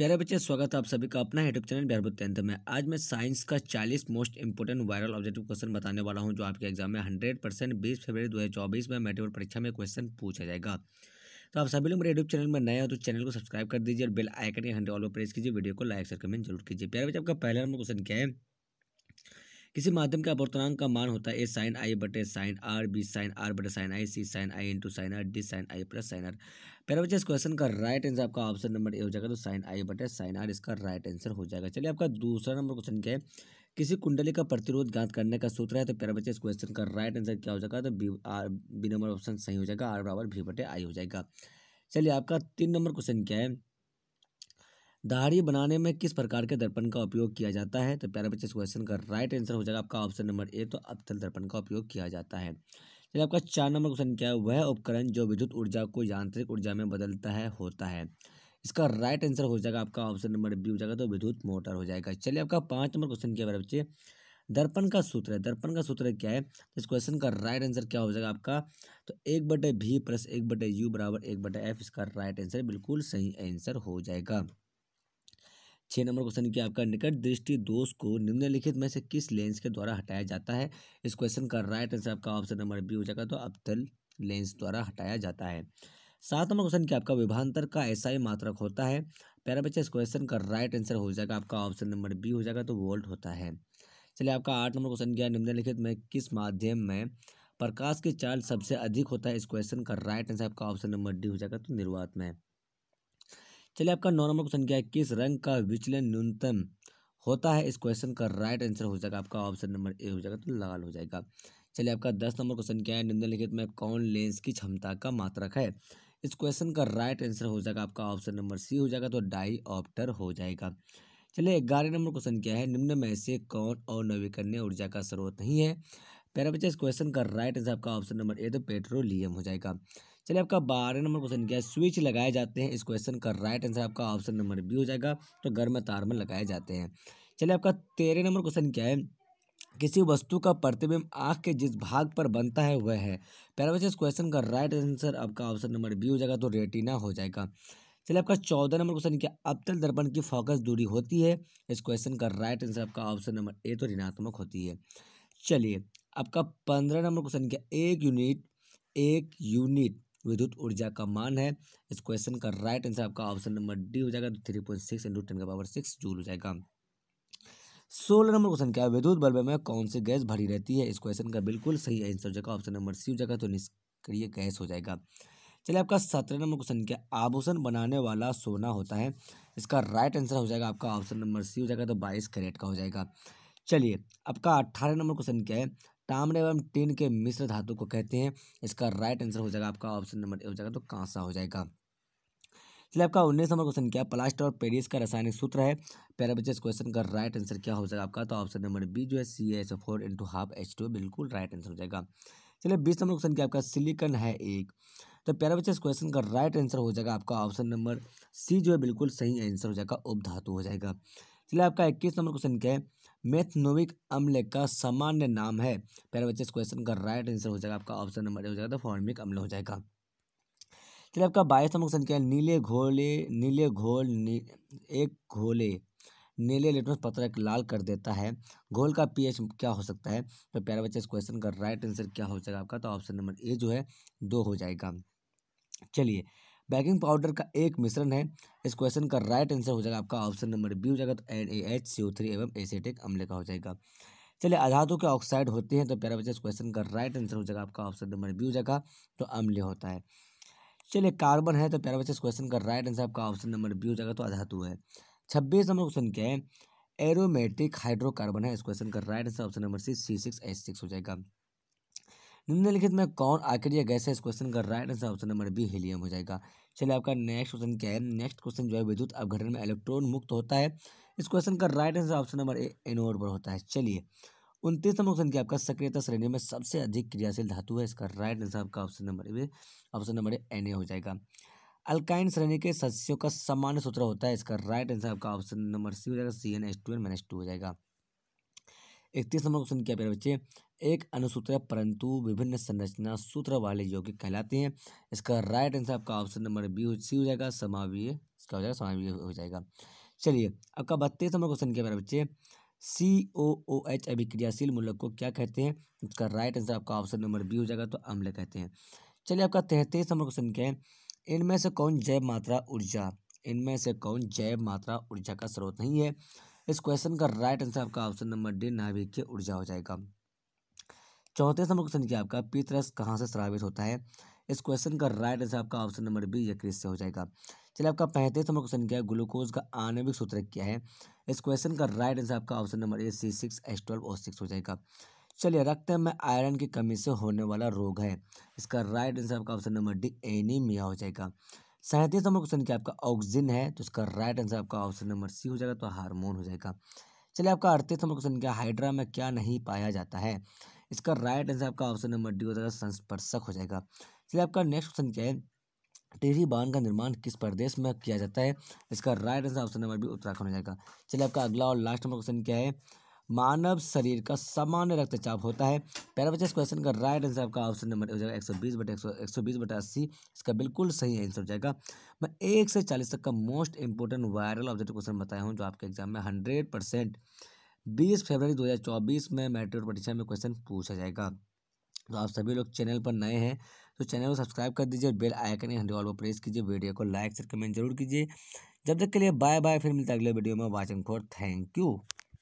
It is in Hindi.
प्यारे बच्चे स्वागत है आप सभी का अपना यूट्यूब चैनल बिहार टेंथ में आज मैं साइंस का 40 most important viral objective question बताने वाला हूं जो आपके एग्जाम में 100 परसेंट बीस फरवरी 2024 में मेट्रिक परीक्षा में क्वेश्चन पूछा जाएगा तो आप सभी लोग मेरे यूट्यूब चैनल में नए हो तो चैनल को सब्सक्राइब कर दीजिए और बेल आइकन के हंड्रेड ऑल पर प्रेस कीजिए वीडियो को लाइक और कमेंट जरूर कीजिए प्यारे बच्चे आपका पहला नंबर क्वेश्चन क्या है किसी माध्यम के अपवर्तनांक का मान होता है ए साइन आई बटे sine R B sine R बटे sine I C sine I into sine R D sine I plus sine R पहले बच्चे इस क्वेश्चन का राइट आंसर आपका ऑप्शन नंबर ए हो जाएगा तो साइन आई बटे साइन आर इसका राइट आंसर हो जाएगा चलिए आपका दूसरा नंबर क्वेश्चन क्या है किसी कुंडली का प्रतिरोध ज्ञात करने का सूत्र है तो पहले बच्चे इस क्वेश्चन का राइट आंसर क्या हो जाएगा तो B R B number option सही हो जाएगा आर बराबर भी बटे आई हो जाएगा चलिए आपका तीन नंबर क्वेश्चन क्या है दाढ़ी बनाने में किस प्रकार के दर्पण का उपयोग किया जाता है तो प्यारे बच्चे इस क्वेश्चन का राइट आंसर हो जाएगा आपका ऑप्शन नंबर ए तो अतल दर्पण का उपयोग किया जाता है चलिए आपका चार नंबर क्वेश्चन क्या है वह उपकरण जो विद्युत ऊर्जा को यांत्रिक ऊर्जा में बदलता है होता है इसका राइट आंसर हो जाएगा आपका ऑप्शन नंबर बी हो जाएगा तो विद्युत मोटर हो जाएगा चलिए आपका पाँच नंबर क्वेश्चन क्या है बच्चे दर्पण का सूत्र है दर्पण का सूत्र क्या है तो इस क्वेश्चन का राइट आंसर क्या हो जाएगा आपका तो एक बटे भी प्लस एक बटे यू बराबर एक बटे एफ इसका राइट आंसर बिल्कुल सही आंसर हो जाएगा छः नंबर क्वेश्चन किया आपका निकट दृष्टि दोष को निम्नलिखित में से किस लेंस के द्वारा हटाया जाता है इस क्वेश्चन का राइट आंसर आपका ऑप्शन नंबर बी हो जाएगा तो अबतल लेंस द्वारा हटाया जाता है सात नंबर क्वेश्चन क्या आपका विभांतर का ऐसा ही मात्रक होता है प्यारा बच्चा इस क्वेश्चन का राइट आंसर हो जाएगा आपका ऑप्शन नंबर बी हो जाएगा तो वोल्ट होता है चलिए आपका आठ नंबर क्वेश्चन किया निम्नलिखित में किस माध्यम में प्रकाश की चाल सबसे अधिक होता है इस क्वेश्चन का राइट आंसर आपका ऑप्शन नंबर डी हो जाएगा तो निर्वात में चलिए आपका नौ नंबर क्वेश्चन क्या है किस रंग का विचलन न्यूनतम होता है इस क्वेश्चन का राइट आंसर हो जाएगा आपका ऑप्शन नंबर ए हो जाएगा तो लाल हो जाएगा चलिए आपका दस नंबर क्वेश्चन क्या है निम्नलिखित में कौन लेंस की क्षमता का मात्रक है इस क्वेश्चन का राइट आंसर हो जाएगा आपका ऑप्शन नंबर सी हो जाएगा तो डाई ऑप्टर हो जाएगा चलिए ग्यारह नंबर क्वेश्चन क्या है निम्न में से कौन और नवीकरणीय ऊर्जा का स्रोत नहीं है पैरा बच्चा इस क्वेश्चन का राइट आंसर आपका ऑप्शन नंबर ए तो पेट्रोलियम हो जाएगा चलिए आपका बारह नंबर क्वेश्चन क्या है स्विच लगाए जाते हैं इस क्वेश्चन का राइट आंसर आपका ऑप्शन नंबर बी हो जाएगा तो गर्म तार में लगाए जाते हैं चलिए आपका तेरह नंबर क्वेश्चन क्या है किसी वस्तु का प्रतिबिंब आंख के जिस भाग पर बनता है वह है पहला बच्चे इस क्वेश्चन का राइट आंसर आपका ऑप्शन नंबर बी हो जाएगा तो रेटिना हो जाएगा चलिए आपका चौदह नंबर क्वेश्चन क्या अबतल दर्पण की फोकस दूरी होती है इस क्वेश्चन का राइट आंसर आपका ऑप्शन नंबर ए तो ऋणात्मक होती है चलिए आपका पंद्रह नंबर क्वेश्चन क्या एक यूनिट एक यूनिट विद्युत ऊर्जा का मान है इस क्वेश्चन का राइट आंसर आपका ऑप्शन नंबर डी हो जाएगा three point six into ten का पावर सिक्स जूल हो जाएगा सोलह नंबर क्वेश्चन क्या है विद्युत बल्ब में कौन सी गैस भरी रहती है इस क्वेश्चन का बिल्कुल सही आंसर हो जाएगा ऑप्शन नंबर सी हो जाएगा तो निष्क्रिय गैस हो जाएगा चलिए आपका सत्रह नंबर क्वेश्चन क्या आभूषण बनाने वाला सोना होता है इसका राइट आंसर हो जाएगा आपका ऑप्शन नंबर सी हो जाएगा तो बाईस कैरेट का हो जाएगा चलिए आपका अट्ठारह नंबर क्वेश्चन क्या है तामड़े एवं टिन के मिश्र धातु को कहते हैं इसका राइट आंसर हो जाएगा आपका ऑप्शन नंबर ए हो जाएगा तो कांसा हो जाएगा चलिए आपका उन्नीस नंबर क्वेश्चन क्या प्लास्टर और पेरिस का रासायनिक सूत्र है प्यारा बच्चे इस क्वेश्चन का राइट आंसर क्या हो जाएगा आपका तो ऑप्शन नंबर बी जो है C S four into half H two बिल्कुल राइट आंसर हो जाएगा चलिए बीस नंबर क्वेश्चन क्या आपका सिलिकन है एक तो प्यारा बच्चे इस क्वेश्चन का राइट आंसर हो जाएगा आपका ऑप्शन नंबर सी जो है बिल्कुल सही आंसर हो जाएगा उपधातु हो जाएगा चलिए आपका इक्कीस नंबर क्वेश्चन क्या है मेथनोविक अम्ल का सामान्य नाम है पहले बच्चे इस क्वेश्चन का राइट आंसर हो जाएगा आपका ऑप्शन नंबर हो जाएगा तो फॉर्मिक अम्ल हो जाएगा चलिए आपका बाईस नंबर क्वेश्चन क्या है नीले घोले नीले घोल नी, एक घोले नीले लिटमस पत्र एक लाल कर देता है घोल का पीएच क्या हो सकता है तो प्यारे बच्चे इस क्वेश्चन का राइट आंसर क्या हो जाएगा आपका तो ऑप्शन नंबर ए जो है दो हो जाएगा चलिए बेकिंग पाउडर का एक मिश्रण है इस क्वेश्चन का राइट आंसर हो जाएगा आपका ऑप्शन नंबर बी हो जाएगा तो N A H C O three एवं एसेटिक अम्ल का हो जाएगा चलिए अधातु के ऑक्साइड होते हैं तो प्यारा बच्चा इस क्वेश्चन का राइट आंसर हो जाएगा आपका ऑप्शन नंबर बी हो जाएगा तो अम्ल होता है चलिए कार्बन है तो प्यारा बच्चा इस क्वेश्चन का राइट आंसर आपका ऑप्शन नंबर बी हो जाएगा तो अधातु है छब्बीस नंबर क्वेश्चन क्या है एरोमेटिक हाइड्रोकार्बन है इस क्वेश्चन का right answer option number C C six H six हो जाएगा निम्नलिखित में कौन आखिर यह गैस है इस क्वेश्चन का right answer option number B helium हो जाएगा चलिए आपका नेक्स्ट क्वेश्चन क्या है नेक्स्ट क्वेश्चन जो है विद्युत अवघटन में इलेक्ट्रॉन मुक्त होता है इस क्वेश्चन का right answer option number A anode पर होता है चलिए नंबर क्वेश्चन की आपका सक्रियता श्रेणी में सबसे अधिक क्रियाशील धातु है इसका राइट आंसर आपका option number A option number A N हो जाएगा अल्काइन श्रेणी के सदस्यों का सामान्य सूत्र होता है इसका राइट आंसर आपका ऑप्शन नंबर सी हो जाएगा C N S two N minus two हो जाएगा इकतीस नंबर क्वेश्चन क्या बच्चे एक अनुसूत्र परंतु विभिन्न संरचना सूत्र वाले यौगिक कहलाते हैं इसका राइट आंसर आपका ऑप्शन नंबर बी सी हो जाएगा समावीय इसका हो जाएगा समावीय हो जाएगा चलिए आपका बत्तीस नंबर क्वेश्चन के बारे बच्चे सी ओ ओ एच अभिक्रियाशील मूलक को क्या कहते हैं इसका राइट आंसर आपका ऑप्शन नंबर बी हो जाएगा तो अम्ल कहते हैं चलिए आपका तैंतीस नंबर क्वेश्चन क्या है इनमें से कौन जैव मात्रा ऊर्जा इनमें से कौन जैव मात्रा ऊर्जा का स्रोत नहीं है इस क्वेश्चन का राइट आंसर आपका ऑप्शन नंबर डी नाभिकीय ऊर्जा हो जाएगा चौंतीस नंबर क्वेश्चन किया आपका पीतरस कहाँ से स्रावित होता है इस क्वेश्चन का राइट आंसर आपका ऑप्शन नंबर बी यकृत से हो जाएगा चलिए आपका पैंतीस नंबर क्वेश्चन क्या है ग्लूकोज का आणविक सूत्र क्या है इस क्वेश्चन का राइट आंसर आपका option number A C six S twelve O six हो जाएगा चलिए रक्त में आयरन की कमी से होने वाला रोग है इसका राइट आंसर आपका ऑप्शन नंबर डी एनीमिया हो जाएगा सैंतीस नंबर क्वेश्चन क्या आपका ऑक्सीजन है तो इसका राइट आंसर आपका ऑप्शन नंबर सी हो जाएगा तो हार्मोन हो जाएगा चलिए आपका अड़तीस नंबर क्वेश्चन क्या हाइड्रा में क्या नहीं पाया जाता है इसका राइट आंसर आपका ऑप्शन नंबर डी हो जाएगा संस्पर्शक हो जाएगा चलिए आपका नेक्स्ट क्वेश्चन क्या है टिहरी बांध का निर्माण किस प्रदेश में किया जाता है इसका right answer option number B Uttarakhand हो जाएगा चलिए आपका अगला और लास्ट नंबर क्वेश्चन क्या है मानव शरीर का सामान्य रक्तचाप होता है पहला बच्चा इस क्वेश्चन का राइट आंसर आपका ऑप्शन नंबर हो जाएगा एक सौ बीस बटा एक सौ एक सौ बीस बटे अस्सी इसका बिल्कुल सही आंसर हो जाएगा मैं एक से चालीस तक का most important viral objective question बताया हूँ जो आपके एग्जाम में हंड्रेड परसेंट बीस फरवरी 2024 में मैट्रिक परीक्षा में क्वेश्चन पूछा जाएगा तो आप सभी लोग चैनल पर नए हैं तो चैनल को सब्सक्राइब कर दीजिए और बेल आइकन हंड्रेड ऑल पर प्रेस कीजिए वीडियो को लाइक शेयर कमेंट जरूर कीजिए जब तक के लिए बाय बाय फिर मिलता है अगले वीडियो में वाचिंग फॉर थैंक यू